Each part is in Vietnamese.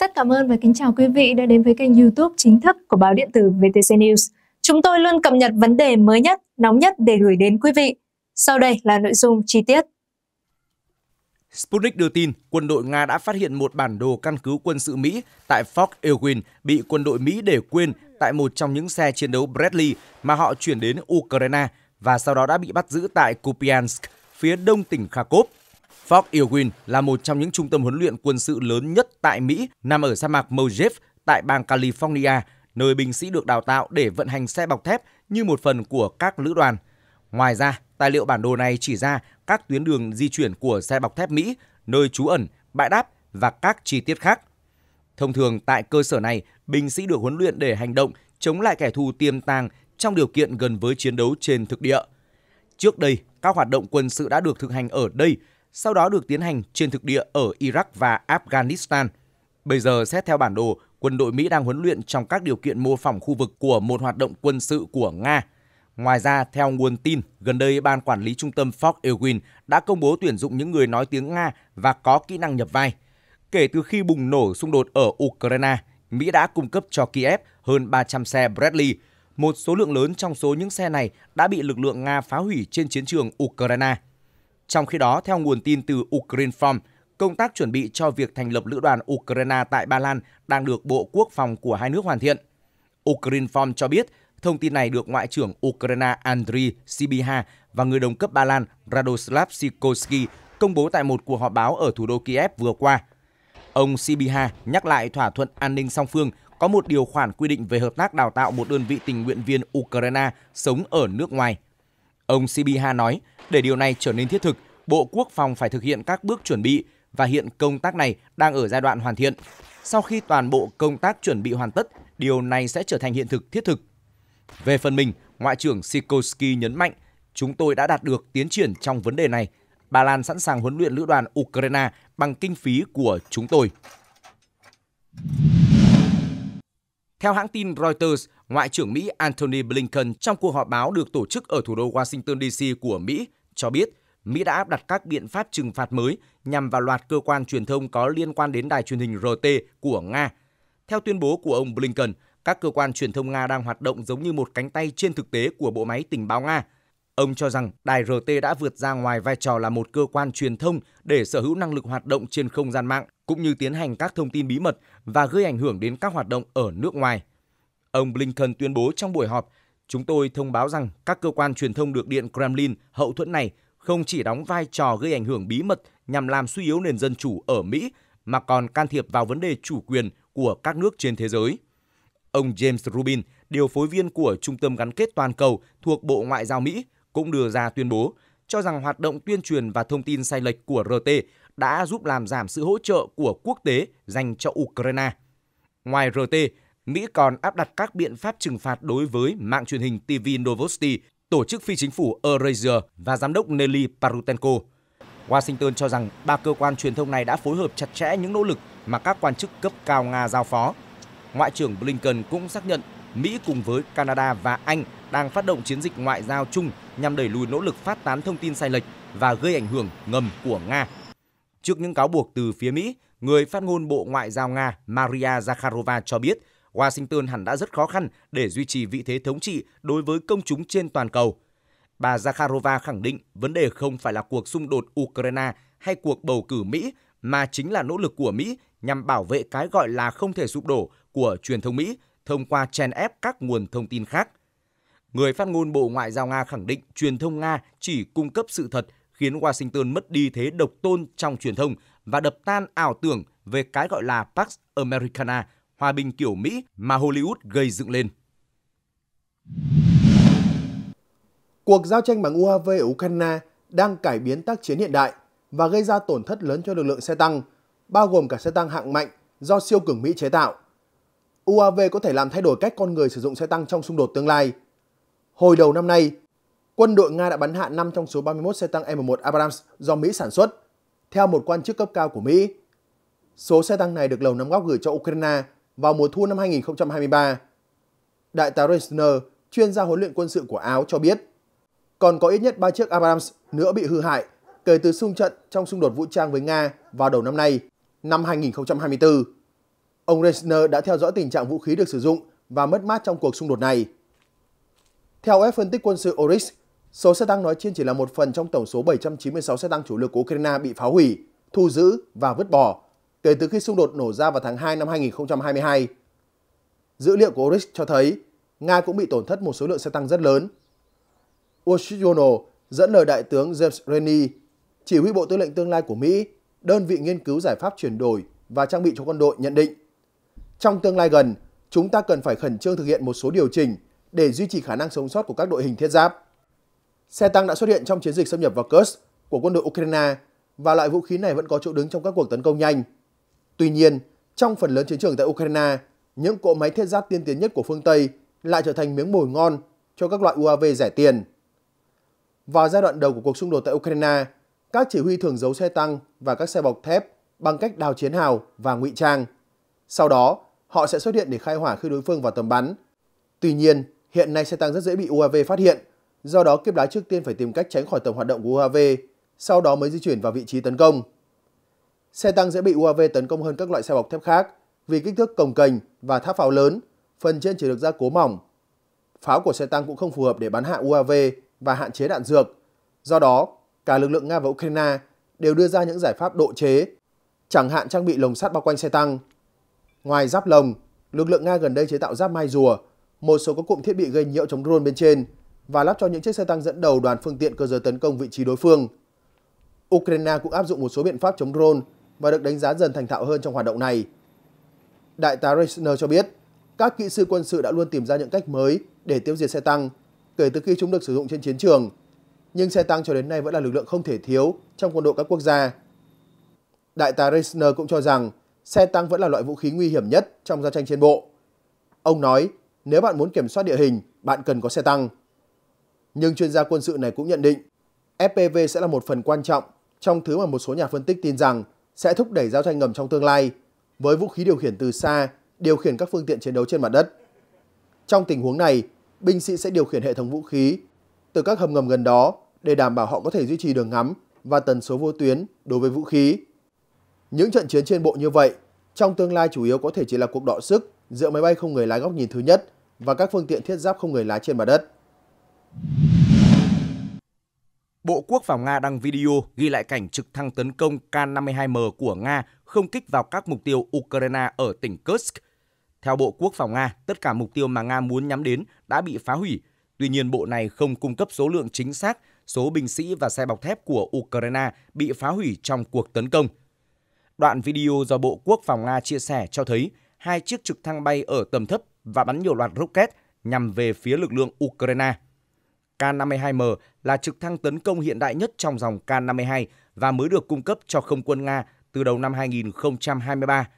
Rất cảm ơn và kính chào quý vị đã đến với kênh youtube chính thức của báo điện tử VTC News. Chúng tôi luôn cập nhật vấn đề mới nhất, nóng nhất để gửi đến quý vị. Sau đây là nội dung chi tiết. Sputnik đưa tin quân đội Nga đã phát hiện một bản đồ căn cứ quân sự Mỹ tại Fort Irwin bị quân đội Mỹ để quên tại một trong những xe chiến đấu Bradley mà họ chuyển đến Ukraine và sau đó đã bị bắt giữ tại Kupiansk, phía đông tỉnh Kharkov, Fort Irwin là một trong những trung tâm huấn luyện quân sự lớn nhất tại Mỹ, nằm ở sa mạc Mojave tại bang California, nơi binh sĩ được đào tạo để vận hành xe bọc thép như một phần của các lữ đoàn. Ngoài ra, tài liệu bản đồ này chỉ ra các tuyến đường di chuyển của xe bọc thép Mỹ, nơi trú ẩn, bãi đáp và các chi tiết khác. Thông thường tại cơ sở này, binh sĩ được huấn luyện để hành động chống lại kẻ thù tiềm tàng trong điều kiện gần với chiến đấu trên thực địa. Trước đây, các hoạt động quân sự đã được thực hành ở đây sau đó được tiến hành trên thực địa ở Iraq và Afghanistan. Bây giờ xét theo bản đồ, quân đội Mỹ đang huấn luyện trong các điều kiện mô phỏng khu vực của một hoạt động quân sự của Nga. Ngoài ra, theo nguồn tin, gần đây ban quản lý trung tâm Fort Irwin đã công bố tuyển dụng những người nói tiếng Nga và có kỹ năng nhập vai. Kể từ khi bùng nổ xung đột ở Ukraine, Mỹ đã cung cấp cho Kiev hơn 300 xe Bradley. Một số lượng lớn trong số những xe này đã bị lực lượng Nga phá hủy trên chiến trường Ukraine – trong khi đó, theo nguồn tin từ Ukrainform, công tác chuẩn bị cho việc thành lập lữ đoàn Ukraine tại Ba Lan đang được Bộ Quốc phòng của hai nước hoàn thiện. Ukrinform cho biết thông tin này được Ngoại trưởng Ukraine Andriy Sibiha và người đồng cấp Ba Lan Radoslav Sikorski công bố tại một cuộc họp báo ở thủ đô Kiev vừa qua. Ông Sibiha nhắc lại thỏa thuận an ninh song phương có một điều khoản quy định về hợp tác đào tạo một đơn vị tình nguyện viên Ukraine sống ở nước ngoài – Ông Sibiha nói, để điều này trở nên thiết thực, Bộ Quốc phòng phải thực hiện các bước chuẩn bị và hiện công tác này đang ở giai đoạn hoàn thiện. Sau khi toàn bộ công tác chuẩn bị hoàn tất, điều này sẽ trở thành hiện thực thiết thực. Về phần mình, Ngoại trưởng Sikorsky nhấn mạnh, chúng tôi đã đạt được tiến triển trong vấn đề này. Ba Lan sẵn sàng huấn luyện lữ đoàn Ukraine bằng kinh phí của chúng tôi. Theo hãng tin Reuters, Ngoại trưởng Mỹ Antony Blinken trong cuộc họp báo được tổ chức ở thủ đô Washington DC của Mỹ cho biết Mỹ đã áp đặt các biện pháp trừng phạt mới nhằm vào loạt cơ quan truyền thông có liên quan đến đài truyền hình RT của Nga. Theo tuyên bố của ông Blinken, các cơ quan truyền thông Nga đang hoạt động giống như một cánh tay trên thực tế của bộ máy tình báo Nga. Ông cho rằng đài RT đã vượt ra ngoài vai trò là một cơ quan truyền thông để sở hữu năng lực hoạt động trên không gian mạng cũng như tiến hành các thông tin bí mật và gây ảnh hưởng đến các hoạt động ở nước ngoài. Ông Blinken tuyên bố trong buổi họp, chúng tôi thông báo rằng các cơ quan truyền thông được Điện Kremlin hậu thuẫn này không chỉ đóng vai trò gây ảnh hưởng bí mật nhằm làm suy yếu nền dân chủ ở Mỹ mà còn can thiệp vào vấn đề chủ quyền của các nước trên thế giới. Ông James Rubin, điều phối viên của Trung tâm Gắn kết Toàn cầu thuộc Bộ Ngoại giao Mỹ, cũng đưa ra tuyên bố cho rằng hoạt động tuyên truyền và thông tin sai lệch của RT đã giúp làm giảm sự hỗ trợ của quốc tế dành cho Ukraine. Ngoài RT, Mỹ còn áp đặt các biện pháp trừng phạt đối với mạng truyền hình TV Novosti, tổ chức phi chính phủ Eurasia và giám đốc Nelly Parutenko. Washington cho rằng ba cơ quan truyền thông này đã phối hợp chặt chẽ những nỗ lực mà các quan chức cấp cao Nga giao phó. Ngoại trưởng Blinken cũng xác nhận Mỹ cùng với Canada và Anh đang phát động chiến dịch ngoại giao chung nhằm đẩy lùi nỗ lực phát tán thông tin sai lệch và gây ảnh hưởng ngầm của Nga Trước những cáo buộc từ phía Mỹ, người phát ngôn Bộ Ngoại giao Nga Maria Zakharova cho biết Washington hẳn đã rất khó khăn để duy trì vị thế thống trị đối với công chúng trên toàn cầu. Bà Zakharova khẳng định vấn đề không phải là cuộc xung đột Ukraine hay cuộc bầu cử Mỹ mà chính là nỗ lực của Mỹ nhằm bảo vệ cái gọi là không thể sụp đổ của truyền thông Mỹ thông qua chèn ép các nguồn thông tin khác. Người phát ngôn Bộ Ngoại giao Nga khẳng định truyền thông Nga chỉ cung cấp sự thật khiến Washington mất đi thế độc tôn trong truyền thông và đập tan ảo tưởng về cái gọi là Pax Americana, hòa bình kiểu Mỹ mà Hollywood gây dựng lên. Cuộc giao tranh bằng UAV ở Ukraine đang cải biến tác chiến hiện đại và gây ra tổn thất lớn cho lực lượng xe tăng, bao gồm cả xe tăng hạng mạnh do siêu cường Mỹ chế tạo. UAV có thể làm thay đổi cách con người sử dụng xe tăng trong xung đột tương lai. Hồi đầu năm nay, quân đội Nga đã bắn hạ 5 trong số 31 xe tăng M1 Abrams do Mỹ sản xuất, theo một quan chức cấp cao của Mỹ. Số xe tăng này được Lầu Năm Góc gửi cho Ukraine vào mùa thu năm 2023. Đại tá Reisner, chuyên gia huấn luyện quân sự của Áo cho biết, còn có ít nhất 3 chiếc Abrams nữa bị hư hại kể từ xung trận trong xung đột vũ trang với Nga vào đầu năm nay, năm 2024. Ông Reisner đã theo dõi tình trạng vũ khí được sử dụng và mất mát trong cuộc xung đột này. Theo web phân tích quân sự Oris. Số xe tăng nói trên chỉ là một phần trong tổng số 796 xe tăng chủ lực của Ukraine bị phá hủy, thu giữ và vứt bỏ kể từ khi xung đột nổ ra vào tháng 2 năm 2022. Dữ liệu của Oryx cho thấy Nga cũng bị tổn thất một số lượng xe tăng rất lớn. Wall Street Journal dẫn lời Đại tướng James Rennie, chỉ huy Bộ Tư lệnh Tương lai của Mỹ, đơn vị nghiên cứu giải pháp chuyển đổi và trang bị cho quân đội nhận định. Trong tương lai gần, chúng ta cần phải khẩn trương thực hiện một số điều chỉnh để duy trì khả năng sống sót của các đội hình thiết giáp. Xe tăng đã xuất hiện trong chiến dịch xâm nhập vào Kursk của quân đội Ukraine và loại vũ khí này vẫn có chỗ đứng trong các cuộc tấn công nhanh. Tuy nhiên, trong phần lớn chiến trường tại Ukraine, những cỗ máy thiết giáp tiên tiến nhất của phương Tây lại trở thành miếng mồi ngon cho các loại UAV rẻ tiền. Vào giai đoạn đầu của cuộc xung đột tại Ukraine, các chỉ huy thường giấu xe tăng và các xe bọc thép bằng cách đào chiến hào và ngụy trang. Sau đó, họ sẽ xuất hiện để khai hỏa khi đối phương vào tầm bắn. Tuy nhiên, hiện nay xe tăng rất dễ bị UAV phát hiện Do đó kiếp lái trước tiên phải tìm cách tránh khỏi tầm hoạt động của UAV, sau đó mới di chuyển vào vị trí tấn công. Xe tăng dễ bị UAV tấn công hơn các loại xe bọc thép khác vì kích thước cồng kềnh và tháp pháo lớn, phần trên chỉ được gia cố mỏng. Pháo của xe tăng cũng không phù hợp để bắn hạ UAV và hạn chế đạn dược. Do đó, cả lực lượng Nga và Ukraine đều đưa ra những giải pháp độ chế, chẳng hạn trang bị lồng sắt bao quanh xe tăng. Ngoài giáp lồng, lực lượng Nga gần đây chế tạo giáp mai rùa, một số có cụm thiết bị gây nhiễu chống drone bên trên – và lắp cho những chiếc xe tăng dẫn đầu đoàn phương tiện cơ giới tấn công vị trí đối phương. Ukraine cũng áp dụng một số biện pháp chống drone và được đánh giá dần thành thạo hơn trong hoạt động này. Đại tá Reisner cho biết, các kỹ sư quân sự đã luôn tìm ra những cách mới để tiêu diệt xe tăng kể từ khi chúng được sử dụng trên chiến trường. Nhưng xe tăng cho đến nay vẫn là lực lượng không thể thiếu trong quân đội các quốc gia. Đại tá Reisner cũng cho rằng xe tăng vẫn là loại vũ khí nguy hiểm nhất trong giao tranh trên bộ. Ông nói, nếu bạn muốn kiểm soát địa hình, bạn cần có xe tăng. Nhưng chuyên gia quân sự này cũng nhận định FPV sẽ là một phần quan trọng trong thứ mà một số nhà phân tích tin rằng sẽ thúc đẩy giao tranh ngầm trong tương lai với vũ khí điều khiển từ xa, điều khiển các phương tiện chiến đấu trên mặt đất. Trong tình huống này, binh sĩ sẽ điều khiển hệ thống vũ khí từ các hầm ngầm gần đó để đảm bảo họ có thể duy trì đường ngắm và tần số vô tuyến đối với vũ khí. Những trận chiến trên bộ như vậy trong tương lai chủ yếu có thể chỉ là cuộc đọ sức giữa máy bay không người lái góc nhìn thứ nhất và các phương tiện thiết giáp không người lái trên mặt đất. Bộ Quốc phòng Nga đăng video ghi lại cảnh trực thăng tấn công K-52M của Nga không kích vào các mục tiêu Ukraine ở tỉnh Kursk. Theo Bộ Quốc phòng Nga, tất cả mục tiêu mà Nga muốn nhắm đến đã bị phá hủy. Tuy nhiên, bộ này không cung cấp số lượng chính xác, số binh sĩ và xe bọc thép của Ukraine bị phá hủy trong cuộc tấn công. Đoạn video do Bộ Quốc phòng Nga chia sẻ cho thấy hai chiếc trực thăng bay ở tầm thấp và bắn nhiều loạt rocket nhằm về phía lực lượng Ukraine. K-52M là trực thăng tấn công hiện đại nhất trong dòng K-52 và mới được cung cấp cho không quân Nga từ đầu năm 2023.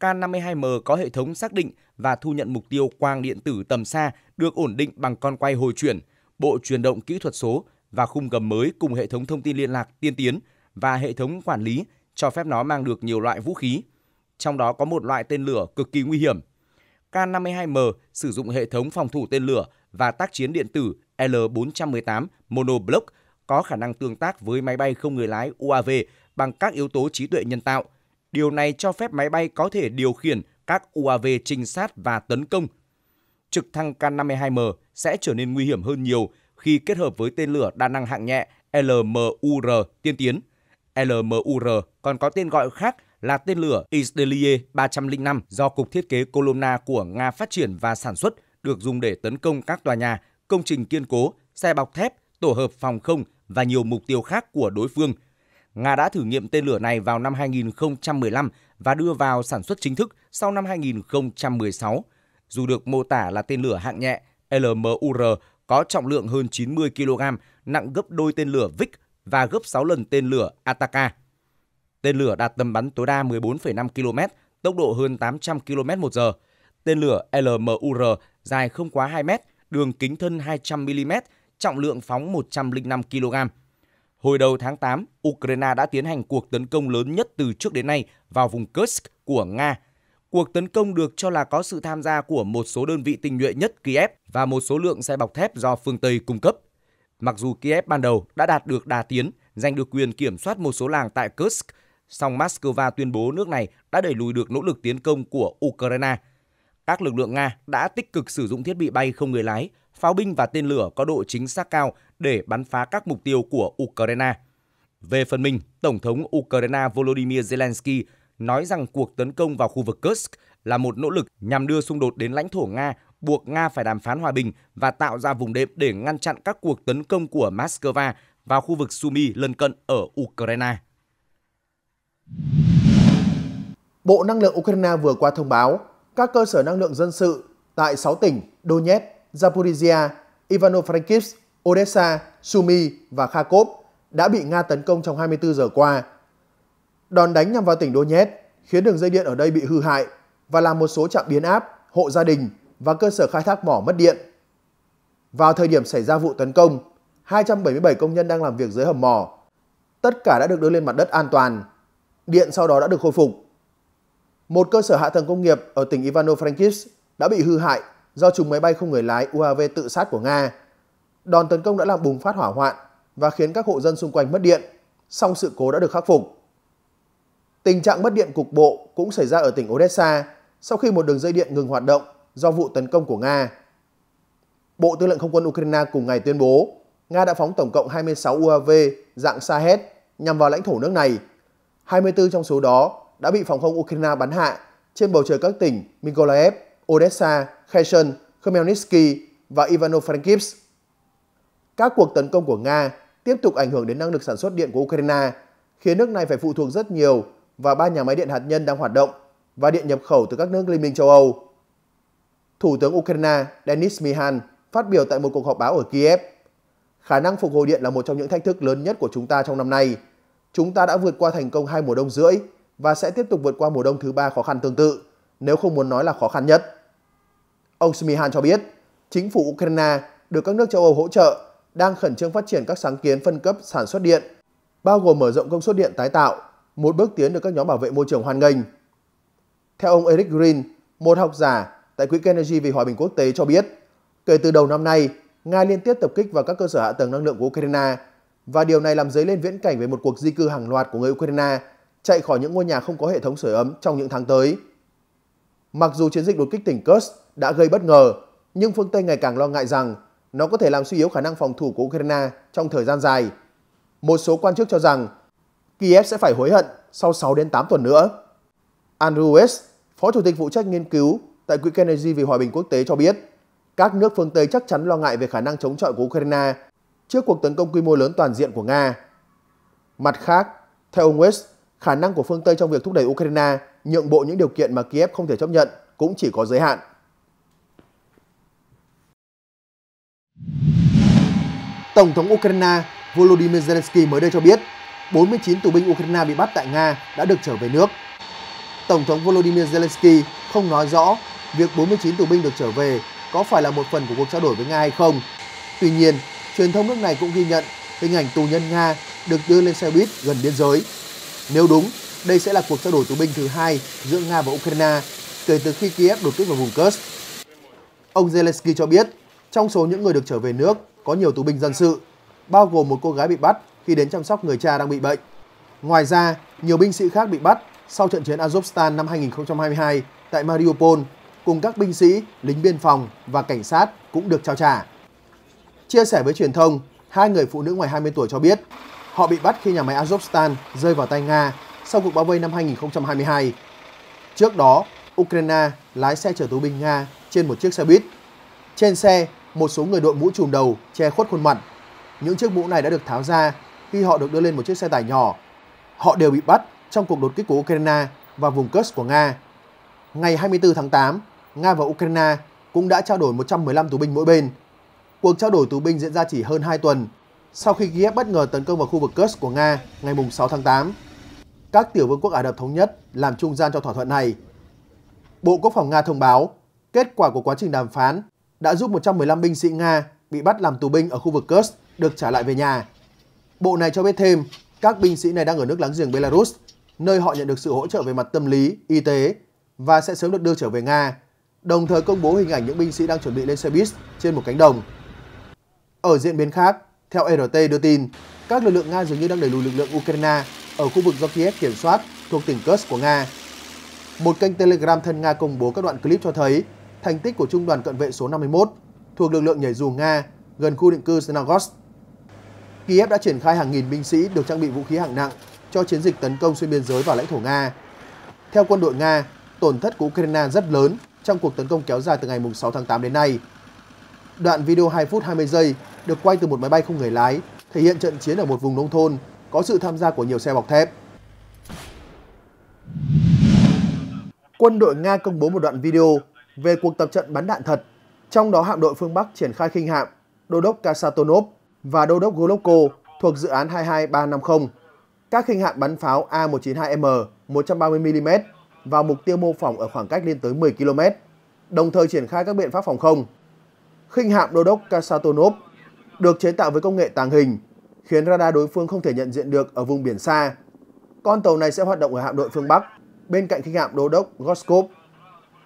K-52M có hệ thống xác định và thu nhận mục tiêu quang điện tử tầm xa được ổn định bằng con quay hồi chuyển, bộ truyền động kỹ thuật số và khung gầm mới cùng hệ thống thông tin liên lạc tiên tiến và hệ thống quản lý cho phép nó mang được nhiều loại vũ khí. Trong đó có một loại tên lửa cực kỳ nguy hiểm. K-52M sử dụng hệ thống phòng thủ tên lửa và tác chiến điện tử L-418 monoblock có khả năng tương tác với máy bay không người lái UAV bằng các yếu tố trí tuệ nhân tạo. Điều này cho phép máy bay có thể điều khiển các UAV trinh sát và tấn công. Trực thăng K-52M sẽ trở nên nguy hiểm hơn nhiều khi kết hợp với tên lửa đa năng hạng nhẹ LMUR tiên tiến. LMUR còn có tên gọi khác là tên lửa Istelie 305 do Cục Thiết kế Columna của Nga phát triển và sản xuất được dùng để tấn công các tòa nhà công trình kiên cố, xe bọc thép, tổ hợp phòng không và nhiều mục tiêu khác của đối phương. Nga đã thử nghiệm tên lửa này vào năm 2015 và đưa vào sản xuất chính thức sau năm 2016. Dù được mô tả là tên lửa hạng nhẹ, LMUR có trọng lượng hơn 90 kg, nặng gấp đôi tên lửa Vic và gấp 6 lần tên lửa Ataka. Tên lửa đạt tầm bắn tối đa 14,5 km, tốc độ hơn 800 km một giờ. Tên lửa LMUR dài không quá 2 mét, đường kính thân 200mm, trọng lượng phóng 105 kg. Hồi đầu tháng 8, Ukraine đã tiến hành cuộc tấn công lớn nhất từ trước đến nay vào vùng Kursk của Nga. Cuộc tấn công được cho là có sự tham gia của một số đơn vị tinh nhuệ nhất Kiev và một số lượng xe bọc thép do phương Tây cung cấp. Mặc dù Kiev ban đầu đã đạt được đà tiến, giành được quyền kiểm soát một số làng tại Kursk, song Moscow tuyên bố nước này đã đẩy lùi được nỗ lực tiến công của Ukraine – các lực lượng Nga đã tích cực sử dụng thiết bị bay không người lái, pháo binh và tên lửa có độ chính xác cao để bắn phá các mục tiêu của Ukraine. Về phần mình, Tổng thống Ukraine Volodymyr Zelensky nói rằng cuộc tấn công vào khu vực Kursk là một nỗ lực nhằm đưa xung đột đến lãnh thổ Nga, buộc Nga phải đàm phán hòa bình và tạo ra vùng đệm để ngăn chặn các cuộc tấn công của Moscow vào khu vực Sumy lân cận ở Ukraine. Bộ Năng lượng Ukraine vừa qua thông báo các cơ sở năng lượng dân sự tại 6 tỉnh Donetsk, Zaporizhia, Ivano-Frankivsk, Odessa, Sumy và Kharkov đã bị Nga tấn công trong 24 giờ qua. Đòn đánh nhằm vào tỉnh Donetsk khiến đường dây điện ở đây bị hư hại và làm một số trạm biến áp, hộ gia đình và cơ sở khai thác mỏ mất điện. Vào thời điểm xảy ra vụ tấn công, 277 công nhân đang làm việc dưới hầm mỏ. Tất cả đã được đưa lên mặt đất an toàn. Điện sau đó đã được khôi phục. Một cơ sở hạ tầng công nghiệp ở tỉnh Ivano-Frankivsk đã bị hư hại do chùm máy bay không người lái UAV tự sát của Nga. Đòn tấn công đã làm bùng phát hỏa hoạn và khiến các hộ dân xung quanh mất điện, song sự cố đã được khắc phục. Tình trạng mất điện cục bộ cũng xảy ra ở tỉnh Odessa sau khi một đường dây điện ngừng hoạt động do vụ tấn công của Nga. Bộ Tư lệnh Không quân Ukraine cùng ngày tuyên bố Nga đã phóng tổng cộng 26 UAV dạng Sahed nhằm vào lãnh thổ nước này. 24 trong số đó đã bị phòng không Ukraine bắn hạ trên bầu trời các tỉnh Mykolaiv, Odessa, Kherson, Khmelnytsky và Ivano-Frankivsk. Các cuộc tấn công của Nga tiếp tục ảnh hưởng đến năng lực sản xuất điện của Ukraine, khiến nước này phải phụ thuộc rất nhiều vào ba nhà máy điện hạt nhân đang hoạt động và điện nhập khẩu từ các nước Liên minh châu Âu. Thủ tướng Ukraine Denis Mihan phát biểu tại một cuộc họp báo ở Kiev. Khả năng phục hồi điện là một trong những thách thức lớn nhất của chúng ta trong năm nay. Chúng ta đã vượt qua thành công hai mùa đông rưỡi và sẽ tiếp tục vượt qua mùa đông thứ ba khó khăn tương tự, nếu không muốn nói là khó khăn nhất. Ông Smihan cho biết, chính phủ Ukraine được các nước châu Âu hỗ trợ đang khẩn trương phát triển các sáng kiến phân cấp sản xuất điện, bao gồm mở rộng công suất điện tái tạo, một bước tiến được các nhóm bảo vệ môi trường hoan nghênh. Theo ông Eric Green, một học giả tại Quỹ Kennedy vì Hòa bình Quốc tế cho biết, kể từ đầu năm nay, Nga liên tiếp tập kích vào các cơ sở hạ tầng năng lượng của Ukraine và điều này làm dấy lên viễn cảnh về một cuộc di cư hàng loạt của người Ukraine chạy khỏi những ngôi nhà không có hệ thống sưởi ấm trong những tháng tới. Mặc dù chiến dịch đột kích tỉnh Kursk đã gây bất ngờ, nhưng phương Tây ngày càng lo ngại rằng nó có thể làm suy yếu khả năng phòng thủ của Ukraine trong thời gian dài. Một số quan chức cho rằng Kiev sẽ phải hối hận sau 6 đến 8 tuần nữa. Andrew West, Phó Chủ tịch phụ trách nghiên cứu tại Quỹ Kennedy vì Hòa bình Quốc tế cho biết, các nước phương Tây chắc chắn lo ngại về khả năng chống chọi của Ukraine trước cuộc tấn công quy mô lớn toàn diện của Nga. Mặt khác, theo ông West, khả năng của phương Tây trong việc thúc đẩy Ukraine nhượng bộ những điều kiện mà Kiev không thể chấp nhận cũng chỉ có giới hạn. Tổng thống Ukraine Volodymyr Zelensky mới đây cho biết 49 tù binh Ukraine bị bắt tại Nga đã được trở về nước. Tổng thống Volodymyr Zelensky không nói rõ việc 49 tù binh được trở về có phải là một phần của cuộc trao đổi với Nga hay không. Tuy nhiên, truyền thông nước này cũng ghi nhận hình ảnh tù nhân Nga được đưa lên xe buýt gần biên giới nếu đúng, đây sẽ là cuộc trao đổi tù binh thứ hai giữa Nga và Ukraine kể từ khi Kiev đột kích vào vùng Kursk. Ông Zelensky cho biết, trong số những người được trở về nước có nhiều tù binh dân sự, bao gồm một cô gái bị bắt khi đến chăm sóc người cha đang bị bệnh. Ngoài ra, nhiều binh sĩ khác bị bắt sau trận chiến Azovstan năm 2022 tại Mariupol, cùng các binh sĩ, lính biên phòng và cảnh sát cũng được trao trả. Chia sẻ với truyền thông, hai người phụ nữ ngoài 20 tuổi cho biết Họ bị bắt khi nhà máy Azovstal rơi vào tay Nga sau cuộc bao vây năm 2022. Trước đó, Ukraine lái xe chở tù binh Nga trên một chiếc xe buýt. Trên xe, một số người đội mũ trùm đầu che khuất khuôn mặt. Những chiếc mũ này đã được tháo ra khi họ được đưa lên một chiếc xe tải nhỏ. Họ đều bị bắt trong cuộc đột kích của Ukraine và vùng Kursk của Nga. Ngày 24 tháng 8, Nga và Ukraine cũng đã trao đổi 115 tù binh mỗi bên. Cuộc trao đổi tù binh diễn ra chỉ hơn 2 tuần sau khi Kiev bất ngờ tấn công vào khu vực Kursk của Nga ngày 6 tháng 8. Các tiểu vương quốc Ả Rập Thống Nhất làm trung gian cho thỏa thuận này. Bộ Quốc phòng Nga thông báo kết quả của quá trình đàm phán đã giúp 115 binh sĩ Nga bị bắt làm tù binh ở khu vực Kursk được trả lại về nhà. Bộ này cho biết thêm các binh sĩ này đang ở nước láng giềng Belarus, nơi họ nhận được sự hỗ trợ về mặt tâm lý, y tế và sẽ sớm được đưa trở về Nga, đồng thời công bố hình ảnh những binh sĩ đang chuẩn bị lên xe buýt trên một cánh đồng. Ở diễn biến khác, theo RT đưa tin, các lực lượng Nga dường như đang đẩy lùi lực lượng Ukraine ở khu vực do Kiev kiểm soát thuộc tỉnh Kursk của Nga. Một kênh Telegram thân Nga công bố các đoạn clip cho thấy thành tích của trung đoàn cận vệ số 51 thuộc lực lượng nhảy dù Nga gần khu định cư Snagost. Kiev đã triển khai hàng nghìn binh sĩ được trang bị vũ khí hạng nặng cho chiến dịch tấn công xuyên biên giới vào lãnh thổ Nga. Theo quân đội Nga, tổn thất của Ukraine rất lớn trong cuộc tấn công kéo dài từ ngày 6 tháng 8 đến nay. Đoạn video 2 phút 20 giây được quay từ một máy bay không người lái, thể hiện trận chiến ở một vùng nông thôn có sự tham gia của nhiều xe bọc thép. Quân đội Nga công bố một đoạn video về cuộc tập trận bắn đạn thật, trong đó hạm đội phương Bắc triển khai khinh hạm Đô đốc Kasatonov và Đô đốc Golovko thuộc dự án 22350. Các khinh hạm bắn pháo A192M 130mm vào mục tiêu mô phỏng ở khoảng cách lên tới 10 km, đồng thời triển khai các biện pháp phòng không khinh hạm đô đốc Kasatonov, được chế tạo với công nghệ tàng hình, khiến radar đối phương không thể nhận diện được ở vùng biển xa. Con tàu này sẽ hoạt động ở hạm đội phương Bắc, bên cạnh khinh hạm đô đốc Goskov.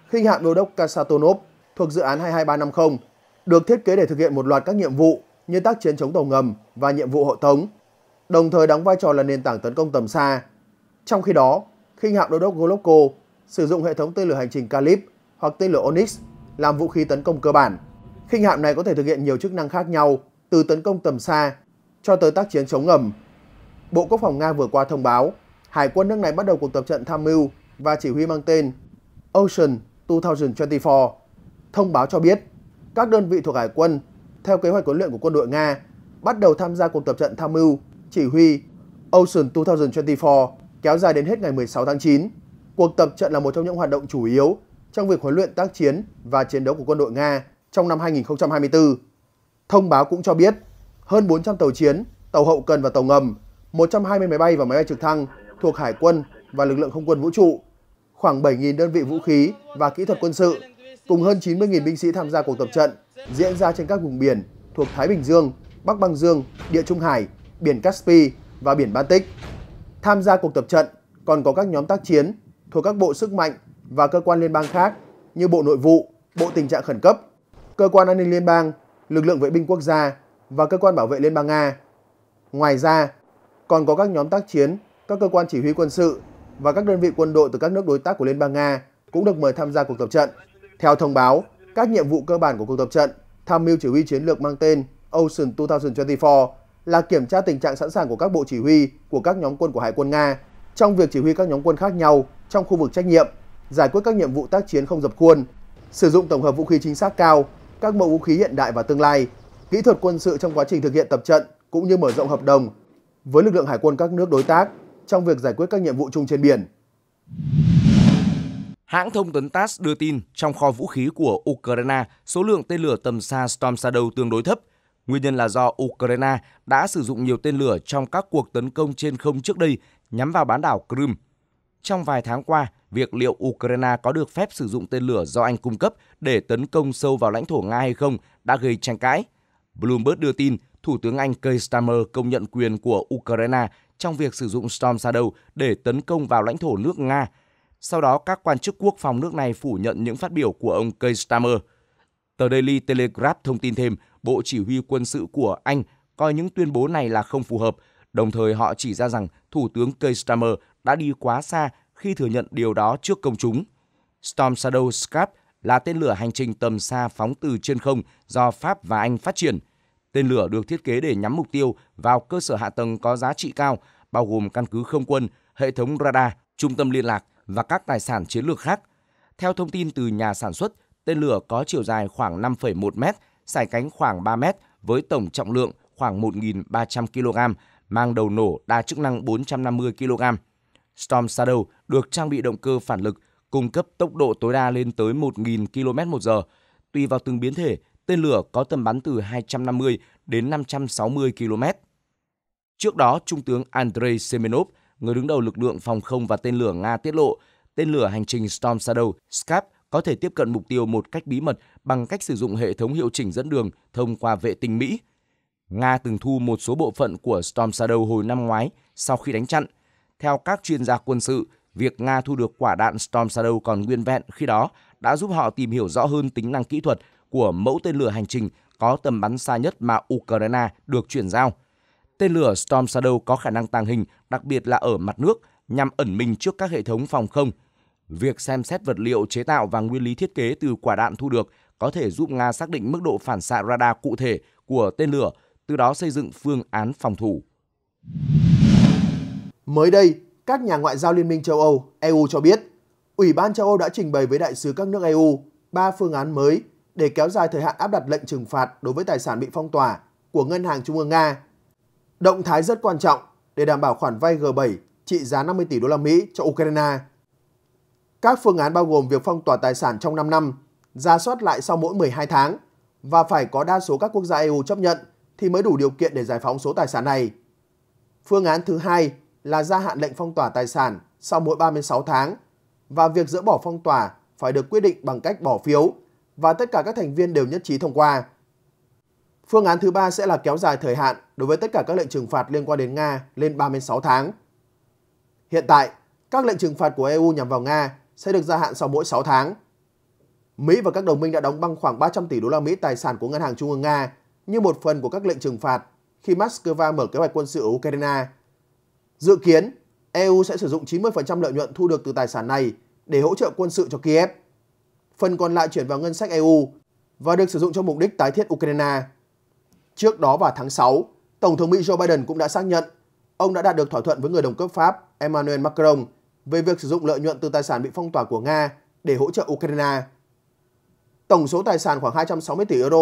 Khinh hạm đô đốc Kasatonov thuộc dự án 22350, được thiết kế để thực hiện một loạt các nhiệm vụ như tác chiến chống tàu ngầm và nhiệm vụ hộ tống, đồng thời đóng vai trò là nền tảng tấn công tầm xa. Trong khi đó, khinh hạm đô đốc Goloko sử dụng hệ thống tên lửa hành trình Kalib hoặc tên lửa Onyx làm vũ khí tấn công cơ bản. Khinh hạm này có thể thực hiện nhiều chức năng khác nhau, từ tấn công tầm xa cho tới tác chiến chống ngầm. Bộ Quốc phòng Nga vừa qua thông báo, Hải quân nước này bắt đầu cuộc tập trận tham mưu và chỉ huy mang tên Ocean 2024. Thông báo cho biết, các đơn vị thuộc Hải quân, theo kế hoạch huấn luyện của quân đội Nga, bắt đầu tham gia cuộc tập trận tham mưu, chỉ huy Ocean 2024 kéo dài đến hết ngày 16 tháng 9. Cuộc tập trận là một trong những hoạt động chủ yếu trong việc huấn luyện tác chiến và chiến đấu của quân đội Nga trong năm 2024. Thông báo cũng cho biết, hơn 400 tàu chiến, tàu hậu cần và tàu ngầm, 120 máy bay và máy bay trực thăng thuộc Hải quân và lực lượng không quân vũ trụ, khoảng 7.000 đơn vị vũ khí và kỹ thuật quân sự, cùng hơn 90.000 binh sĩ tham gia cuộc tập trận diễn ra trên các vùng biển thuộc Thái Bình Dương, Bắc Băng Dương, Địa Trung Hải, Biển Caspi và Biển Baltic. Tham gia cuộc tập trận còn có các nhóm tác chiến thuộc các bộ sức mạnh và cơ quan liên bang khác như Bộ Nội vụ, Bộ Tình trạng Khẩn cấp, cơ quan an ninh liên bang, lực lượng vệ binh quốc gia và cơ quan bảo vệ Liên bang Nga. Ngoài ra, còn có các nhóm tác chiến, các cơ quan chỉ huy quân sự và các đơn vị quân đội từ các nước đối tác của Liên bang Nga cũng được mời tham gia cuộc tập trận. Theo thông báo, các nhiệm vụ cơ bản của cuộc tập trận tham mưu chỉ huy chiến lược mang tên Ocean 2024 là kiểm tra tình trạng sẵn sàng của các bộ chỉ huy của các nhóm quân của Hải quân Nga trong việc chỉ huy các nhóm quân khác nhau trong khu vực trách nhiệm, giải quyết các nhiệm vụ tác chiến không dập khuôn, sử dụng tổng hợp vũ khí chính xác cao các mẫu vũ khí hiện đại và tương lai, kỹ thuật quân sự trong quá trình thực hiện tập trận cũng như mở rộng hợp đồng với lực lượng hải quân các nước đối tác trong việc giải quyết các nhiệm vụ chung trên biển. Hãng thông tấn TASS đưa tin trong kho vũ khí của Ukraine, số lượng tên lửa tầm xa Storm Shadow tương đối thấp. Nguyên nhân là do Ukraine đã sử dụng nhiều tên lửa trong các cuộc tấn công trên không trước đây nhắm vào bán đảo Crimea trong vài tháng qua, việc liệu Ukraine có được phép sử dụng tên lửa do Anh cung cấp để tấn công sâu vào lãnh thổ Nga hay không đã gây tranh cãi. Bloomberg đưa tin, Thủ tướng Anh Keir Starmer công nhận quyền của Ukraine trong việc sử dụng Storm Shadow để tấn công vào lãnh thổ nước Nga. Sau đó, các quan chức quốc phòng nước này phủ nhận những phát biểu của ông Keir Starmer. Tờ Daily Telegraph thông tin thêm, Bộ Chỉ huy quân sự của Anh coi những tuyên bố này là không phù hợp, đồng thời họ chỉ ra rằng Thủ tướng Keir Starmer đã đi quá xa khi thừa nhận điều đó trước công chúng. Storm Shadow Scap là tên lửa hành trình tầm xa phóng từ trên không do Pháp và Anh phát triển. Tên lửa được thiết kế để nhắm mục tiêu vào cơ sở hạ tầng có giá trị cao, bao gồm căn cứ không quân, hệ thống radar, trung tâm liên lạc và các tài sản chiến lược khác. Theo thông tin từ nhà sản xuất, tên lửa có chiều dài khoảng 5,1 m, sải cánh khoảng 3 m với tổng trọng lượng khoảng 1.300 kg, mang đầu nổ đa chức năng 450 kg. Storm Shadow được trang bị động cơ phản lực cung cấp tốc độ tối đa lên tới 1.000 km h Tùy vào từng biến thể, tên lửa có tầm bắn từ 250 đến 560 km. Trước đó, Trung tướng Andrei Semenov, người đứng đầu lực lượng phòng không và tên lửa Nga tiết lộ, tên lửa hành trình Storm Shadow SCAP có thể tiếp cận mục tiêu một cách bí mật bằng cách sử dụng hệ thống hiệu chỉnh dẫn đường thông qua vệ tinh Mỹ. Nga từng thu một số bộ phận của Storm Shadow hồi năm ngoái sau khi đánh chặn – theo các chuyên gia quân sự, việc Nga thu được quả đạn Storm Shadow còn nguyên vẹn khi đó đã giúp họ tìm hiểu rõ hơn tính năng kỹ thuật của mẫu tên lửa hành trình có tầm bắn xa nhất mà Ukraine được chuyển giao. Tên lửa Storm Shadow có khả năng tàng hình, đặc biệt là ở mặt nước, nhằm ẩn mình trước các hệ thống phòng không. Việc xem xét vật liệu chế tạo và nguyên lý thiết kế từ quả đạn thu được có thể giúp Nga xác định mức độ phản xạ radar cụ thể của tên lửa, từ đó xây dựng phương án phòng thủ. Mới đây, các nhà ngoại giao Liên minh châu Âu, EU cho biết, Ủy ban châu Âu đã trình bày với đại sứ các nước EU ba phương án mới để kéo dài thời hạn áp đặt lệnh trừng phạt đối với tài sản bị phong tỏa của Ngân hàng Trung ương Nga. Động thái rất quan trọng để đảm bảo khoản vay G7 trị giá 50 tỷ đô la Mỹ cho Ukraine. Các phương án bao gồm việc phong tỏa tài sản trong 5 năm, ra soát lại sau mỗi 12 tháng và phải có đa số các quốc gia EU chấp nhận thì mới đủ điều kiện để giải phóng số tài sản này. Phương án thứ hai là gia hạn lệnh phong tỏa tài sản sau mỗi 36 tháng và việc dỡ bỏ phong tỏa phải được quyết định bằng cách bỏ phiếu và tất cả các thành viên đều nhất trí thông qua. Phương án thứ ba sẽ là kéo dài thời hạn đối với tất cả các lệnh trừng phạt liên quan đến Nga lên 36 tháng. Hiện tại, các lệnh trừng phạt của EU nhằm vào Nga sẽ được gia hạn sau mỗi 6 tháng. Mỹ và các đồng minh đã đóng băng khoảng 300 tỷ đô la Mỹ tài sản của Ngân hàng Trung ương Nga như một phần của các lệnh trừng phạt khi Moscow mở kế hoạch quân sự ở Ukraine Dự kiến, EU sẽ sử dụng 90% lợi nhuận thu được từ tài sản này để hỗ trợ quân sự cho Kiev. Phần còn lại chuyển vào ngân sách EU và được sử dụng cho mục đích tái thiết Ukraine. Trước đó vào tháng 6, Tổng thống Mỹ Joe Biden cũng đã xác nhận ông đã đạt được thỏa thuận với người đồng cấp Pháp Emmanuel Macron về việc sử dụng lợi nhuận từ tài sản bị phong tỏa của Nga để hỗ trợ Ukraine. Tổng số tài sản khoảng 260 tỷ euro,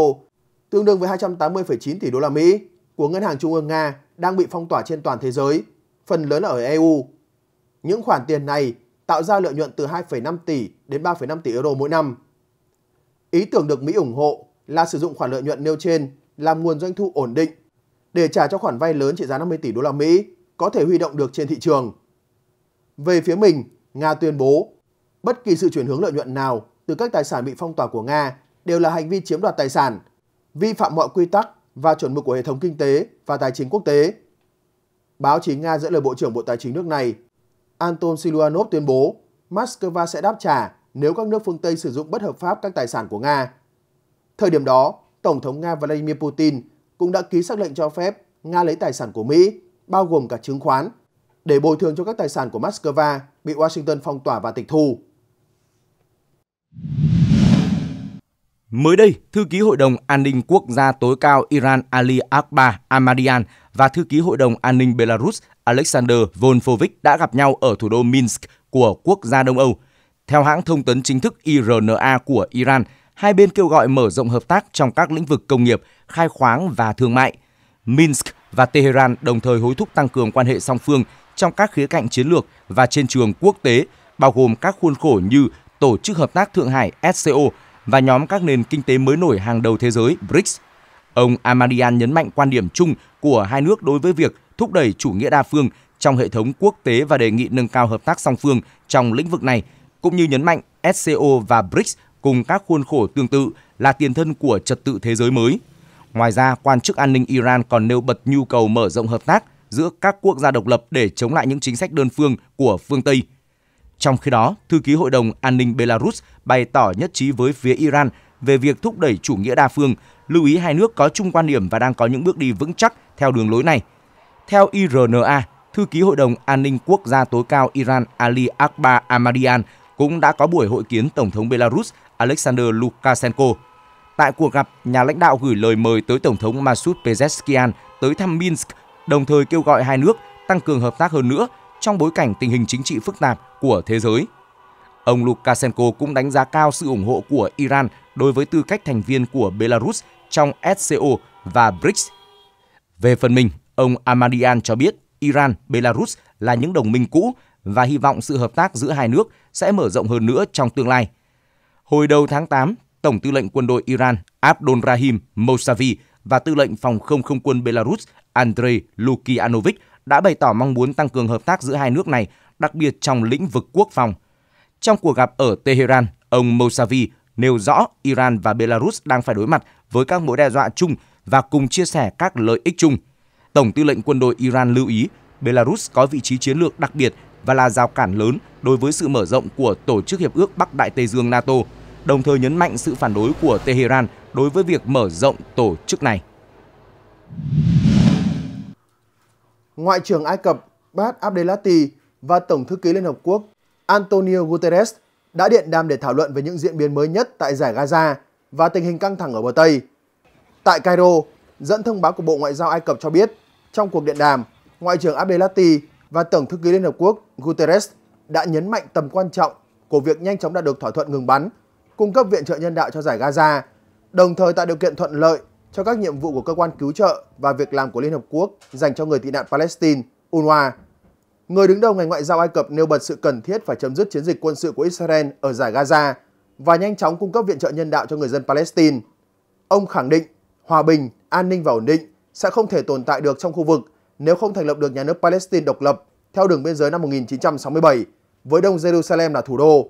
tương đương với 280,9 tỷ đô la Mỹ của Ngân hàng Trung ương Nga đang bị phong tỏa trên toàn thế giới phần lớn là ở EU. Những khoản tiền này tạo ra lợi nhuận từ 2,5 tỷ đến 3,5 tỷ euro mỗi năm. Ý tưởng được Mỹ ủng hộ là sử dụng khoản lợi nhuận nêu trên làm nguồn doanh thu ổn định để trả cho khoản vay lớn trị giá 50 tỷ đô la Mỹ có thể huy động được trên thị trường. Về phía mình, Nga tuyên bố bất kỳ sự chuyển hướng lợi nhuận nào từ các tài sản bị phong tỏa của Nga đều là hành vi chiếm đoạt tài sản, vi phạm mọi quy tắc và chuẩn mực của hệ thống kinh tế và tài chính quốc tế. Báo chí Nga dẫn lời Bộ trưởng Bộ Tài chính nước này Anton Siluanov tuyên bố Moscow sẽ đáp trả nếu các nước phương Tây sử dụng bất hợp pháp các tài sản của Nga. Thời điểm đó, Tổng thống Nga Vladimir Putin cũng đã ký xác lệnh cho phép Nga lấy tài sản của Mỹ, bao gồm cả chứng khoán, để bồi thường cho các tài sản của Moscow bị Washington phong tỏa và tịch thu. Mới đây, thư ký Hội đồng An ninh Quốc gia tối cao Iran Ali Akbar Amadian và thư ký Hội đồng An ninh Belarus Alexander Volfovic đã gặp nhau ở thủ đô Minsk của quốc gia Đông Âu. Theo hãng thông tấn chính thức IRNA của Iran, hai bên kêu gọi mở rộng hợp tác trong các lĩnh vực công nghiệp, khai khoáng và thương mại. Minsk và Tehran đồng thời hối thúc tăng cường quan hệ song phương trong các khía cạnh chiến lược và trên trường quốc tế, bao gồm các khuôn khổ như Tổ chức Hợp tác Thượng Hải SCO và nhóm các nền kinh tế mới nổi hàng đầu thế giới BRICS. Ông Amadian nhấn mạnh quan điểm chung của hai nước đối với việc thúc đẩy chủ nghĩa đa phương trong hệ thống quốc tế và đề nghị nâng cao hợp tác song phương trong lĩnh vực này, cũng như nhấn mạnh SCO và BRICS cùng các khuôn khổ tương tự là tiền thân của trật tự thế giới mới. Ngoài ra, quan chức an ninh Iran còn nêu bật nhu cầu mở rộng hợp tác giữa các quốc gia độc lập để chống lại những chính sách đơn phương của phương Tây – trong khi đó, thư ký Hội đồng An ninh Belarus bày tỏ nhất trí với phía Iran về việc thúc đẩy chủ nghĩa đa phương, lưu ý hai nước có chung quan điểm và đang có những bước đi vững chắc theo đường lối này. Theo IRNA, thư ký Hội đồng An ninh Quốc gia tối cao Iran Ali Akbar Amadian cũng đã có buổi hội kiến Tổng thống Belarus Alexander Lukashenko. Tại cuộc gặp, nhà lãnh đạo gửi lời mời tới Tổng thống Masoud Pezeshkian tới thăm Minsk, đồng thời kêu gọi hai nước tăng cường hợp tác hơn nữa trong bối cảnh tình hình chính trị phức tạp của thế giới. Ông Lukashenko cũng đánh giá cao sự ủng hộ của Iran đối với tư cách thành viên của Belarus trong SCO và BRICS. Về phần mình, ông Amadian cho biết Iran, Belarus là những đồng minh cũ và hy vọng sự hợp tác giữa hai nước sẽ mở rộng hơn nữa trong tương lai. Hồi đầu tháng 8, Tổng tư lệnh quân đội Iran Abdolrahim Mousavi và tư lệnh phòng không không quân Belarus Andrei Lukyanovich đã bày tỏ mong muốn tăng cường hợp tác giữa hai nước này, đặc biệt trong lĩnh vực quốc phòng. Trong cuộc gặp ở Tehran, ông Mousavi nêu rõ Iran và Belarus đang phải đối mặt với các mối đe dọa chung và cùng chia sẻ các lợi ích chung. Tổng tư lệnh quân đội Iran lưu ý Belarus có vị trí chiến lược đặc biệt và là rào cản lớn đối với sự mở rộng của Tổ chức Hiệp ước Bắc Đại Tây Dương NATO, đồng thời nhấn mạnh sự phản đối của Tehran đối với việc mở rộng tổ chức này. Ngoại trưởng Ai Cập Bad Abdelati và Tổng thư ký Liên Hợp Quốc Antonio Guterres đã điện đàm để thảo luận về những diễn biến mới nhất tại giải Gaza và tình hình căng thẳng ở bờ Tây. Tại Cairo, dẫn thông báo của Bộ Ngoại giao Ai Cập cho biết, trong cuộc điện đàm, Ngoại trưởng Abdelati và Tổng thư ký Liên Hợp Quốc Guterres đã nhấn mạnh tầm quan trọng của việc nhanh chóng đạt được thỏa thuận ngừng bắn, cung cấp viện trợ nhân đạo cho giải Gaza, đồng thời tạo điều kiện thuận lợi cho các nhiệm vụ của cơ quan cứu trợ và việc làm của Liên Hợp Quốc dành cho người tị nạn Palestine, UNRWA. Người đứng đầu ngành ngoại giao Ai Cập nêu bật sự cần thiết phải chấm dứt chiến dịch quân sự của Israel ở giải Gaza và nhanh chóng cung cấp viện trợ nhân đạo cho người dân Palestine. Ông khẳng định hòa bình, an ninh và ổn định sẽ không thể tồn tại được trong khu vực nếu không thành lập được nhà nước Palestine độc lập theo đường biên giới năm 1967 với Đông Jerusalem là thủ đô.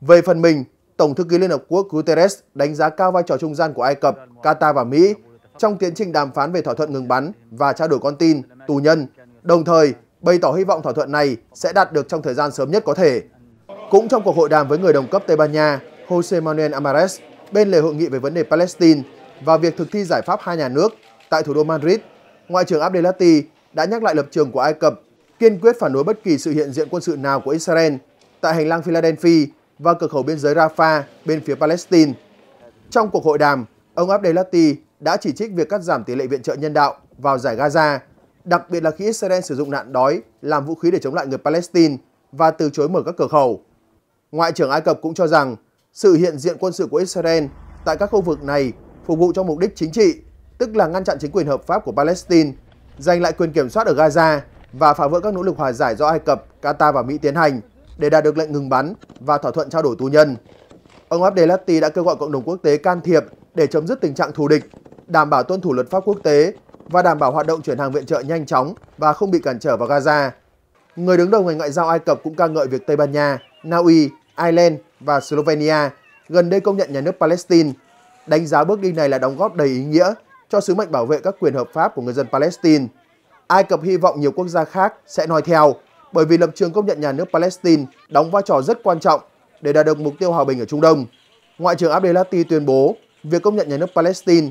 Về phần mình, Tổng thư ký Liên Hợp Quốc Guterres đánh giá cao vai trò trung gian của Ai Cập, Qatar và Mỹ trong tiến trình đàm phán về thỏa thuận ngừng bắn và trao đổi con tin, tù nhân, đồng thời bày tỏ hy vọng thỏa thuận này sẽ đạt được trong thời gian sớm nhất có thể. Cũng trong cuộc hội đàm với người đồng cấp Tây Ban Nha, Jose Manuel Amares, bên lề hội nghị về vấn đề Palestine và việc thực thi giải pháp hai nhà nước tại thủ đô Madrid, Ngoại trưởng Abdelati đã nhắc lại lập trường của Ai Cập kiên quyết phản đối bất kỳ sự hiện diện quân sự nào của Israel tại hành lang Philadelphia và cửa khẩu biên giới Rafah bên phía Palestine. Trong cuộc hội đàm, ông Abdelati đã chỉ trích việc cắt giảm tỷ lệ viện trợ nhân đạo vào giải Gaza, đặc biệt là khi Israel sử dụng nạn đói làm vũ khí để chống lại người Palestine và từ chối mở các cửa khẩu. Ngoại trưởng Ai Cập cũng cho rằng sự hiện diện quân sự của Israel tại các khu vực này phục vụ cho mục đích chính trị, tức là ngăn chặn chính quyền hợp pháp của Palestine, giành lại quyền kiểm soát ở Gaza và phá vỡ các nỗ lực hòa giải do Ai Cập, Qatar và Mỹ tiến hành để đạt được lệnh ngừng bắn và thỏa thuận trao đổi tù nhân. Ông Abdelati đã kêu gọi cộng đồng quốc tế can thiệp để chấm dứt tình trạng thù địch, đảm bảo tuân thủ luật pháp quốc tế và đảm bảo hoạt động chuyển hàng viện trợ nhanh chóng và không bị cản trở vào Gaza. Người đứng đầu ngành ngoại giao Ai Cập cũng ca ngợi việc Tây Ban Nha, Na Uy, Ireland và Slovenia gần đây công nhận nhà nước Palestine, đánh giá bước đi này là đóng góp đầy ý nghĩa cho sứ mệnh bảo vệ các quyền hợp pháp của người dân Palestine. Ai Cập hy vọng nhiều quốc gia khác sẽ nói theo bởi vì lập trường công nhận nhà nước Palestine đóng vai trò rất quan trọng để đạt được mục tiêu hòa bình ở Trung Đông. Ngoại trưởng Abdelati tuyên bố việc công nhận nhà nước Palestine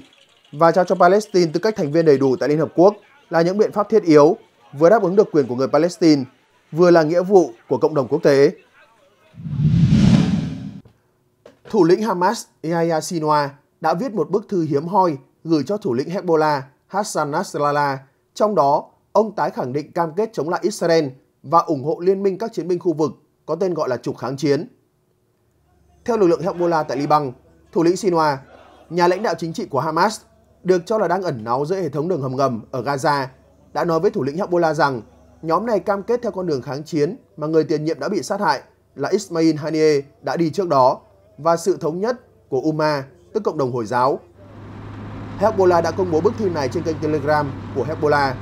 và trao cho Palestine tư cách thành viên đầy đủ tại Liên Hợp Quốc là những biện pháp thiết yếu, vừa đáp ứng được quyền của người Palestine, vừa là nghĩa vụ của cộng đồng quốc tế. Thủ lĩnh Hamas Yahya Sinwar đã viết một bức thư hiếm hoi gửi cho thủ lĩnh Hezbollah Hassan Nasrallah, trong đó ông tái khẳng định cam kết chống lại Israel và ủng hộ liên minh các chiến binh khu vực có tên gọi là trục kháng chiến. Theo lực lượng Hezbollah tại Liban, thủ lĩnh Sinwa, nhà lãnh đạo chính trị của Hamas, được cho là đang ẩn náu giữa hệ thống đường hầm ngầm ở Gaza, đã nói với thủ lĩnh Hezbollah rằng nhóm này cam kết theo con đường kháng chiến mà người tiền nhiệm đã bị sát hại là Ismail Haniyeh đã đi trước đó và sự thống nhất của Umma, tức cộng đồng Hồi giáo. Hezbollah đã công bố bức thư này trên kênh Telegram của Hezbollah.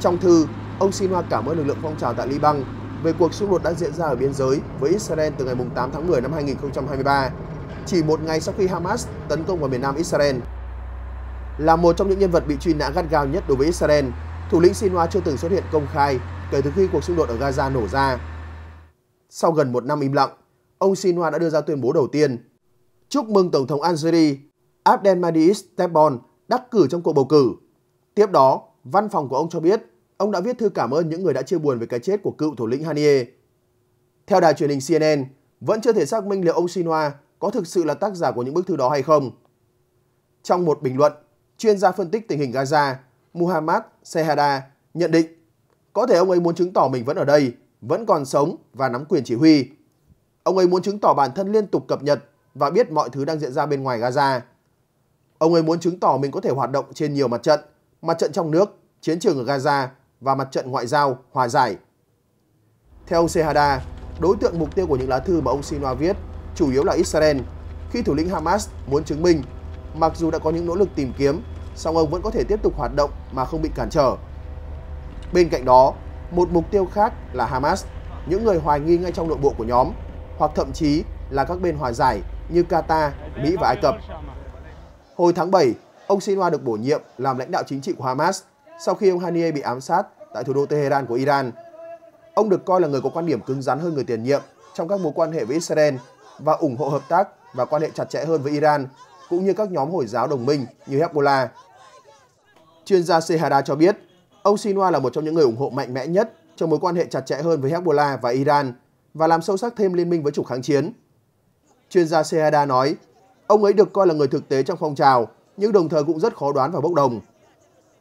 Trong thư, Ông Sinha cảm ơn lực lượng phong trào tại Liban về cuộc xung đột đã diễn ra ở biên giới với Israel từ ngày 8 tháng 10 năm 2023, chỉ một ngày sau khi Hamas tấn công vào miền nam Israel. Là một trong những nhân vật bị truy nã gắt gao nhất đối với Israel, thủ lĩnh Sinha chưa từng xuất hiện công khai kể từ khi cuộc xung đột ở Gaza nổ ra. Sau gần một năm im lặng, ông Sinha đã đưa ra tuyên bố đầu tiên. Chúc mừng Tổng thống Algeria Abdelmajid Tebboune đắc cử trong cuộc bầu cử. Tiếp đó, văn phòng của ông cho biết ông đã viết thư cảm ơn những người đã chia buồn về cái chết của cựu thủ lĩnh Haniye. Theo đài truyền hình CNN, vẫn chưa thể xác minh liệu ông Shinhwa có thực sự là tác giả của những bức thư đó hay không. Trong một bình luận, chuyên gia phân tích tình hình Gaza, Muhammad Sehada nhận định có thể ông ấy muốn chứng tỏ mình vẫn ở đây, vẫn còn sống và nắm quyền chỉ huy. Ông ấy muốn chứng tỏ bản thân liên tục cập nhật và biết mọi thứ đang diễn ra bên ngoài Gaza. Ông ấy muốn chứng tỏ mình có thể hoạt động trên nhiều mặt trận, mặt trận trong nước, chiến trường ở Gaza và mặt trận ngoại giao, hòa giải. Theo ông Sehada, đối tượng mục tiêu của những lá thư mà ông Sinoa viết chủ yếu là Israel khi thủ lĩnh Hamas muốn chứng minh mặc dù đã có những nỗ lực tìm kiếm song ông vẫn có thể tiếp tục hoạt động mà không bị cản trở. Bên cạnh đó, một mục tiêu khác là Hamas, những người hoài nghi ngay trong nội bộ của nhóm hoặc thậm chí là các bên hòa giải như Qatar, Mỹ và Ai Cập. Hồi tháng 7, ông Sinwa được bổ nhiệm làm lãnh đạo chính trị của Hamas sau khi ông Haniyeh bị ám sát tại thủ đô Tehran của Iran. Ông được coi là người có quan điểm cứng rắn hơn người tiền nhiệm trong các mối quan hệ với Israel và ủng hộ hợp tác và quan hệ chặt chẽ hơn với Iran, cũng như các nhóm Hồi giáo đồng minh như Hezbollah. Chuyên gia Sehada cho biết, ông Sinwa là một trong những người ủng hộ mạnh mẽ nhất trong mối quan hệ chặt chẽ hơn với Hezbollah và Iran và làm sâu sắc thêm liên minh với chủ kháng chiến. Chuyên gia Sehada nói, ông ấy được coi là người thực tế trong phong trào, nhưng đồng thời cũng rất khó đoán và bốc đồng.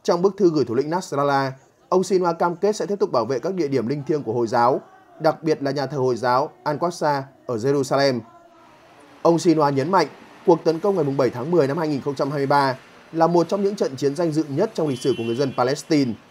Trong bức thư gửi thủ lĩnh Nasrallah, ông Sinwa cam kết sẽ tiếp tục bảo vệ các địa điểm linh thiêng của Hồi giáo, đặc biệt là nhà thờ Hồi giáo Al-Aqsa ở Jerusalem. Ông Sinwa nhấn mạnh cuộc tấn công ngày 7 tháng 10 năm 2023 là một trong những trận chiến danh dự nhất trong lịch sử của người dân Palestine –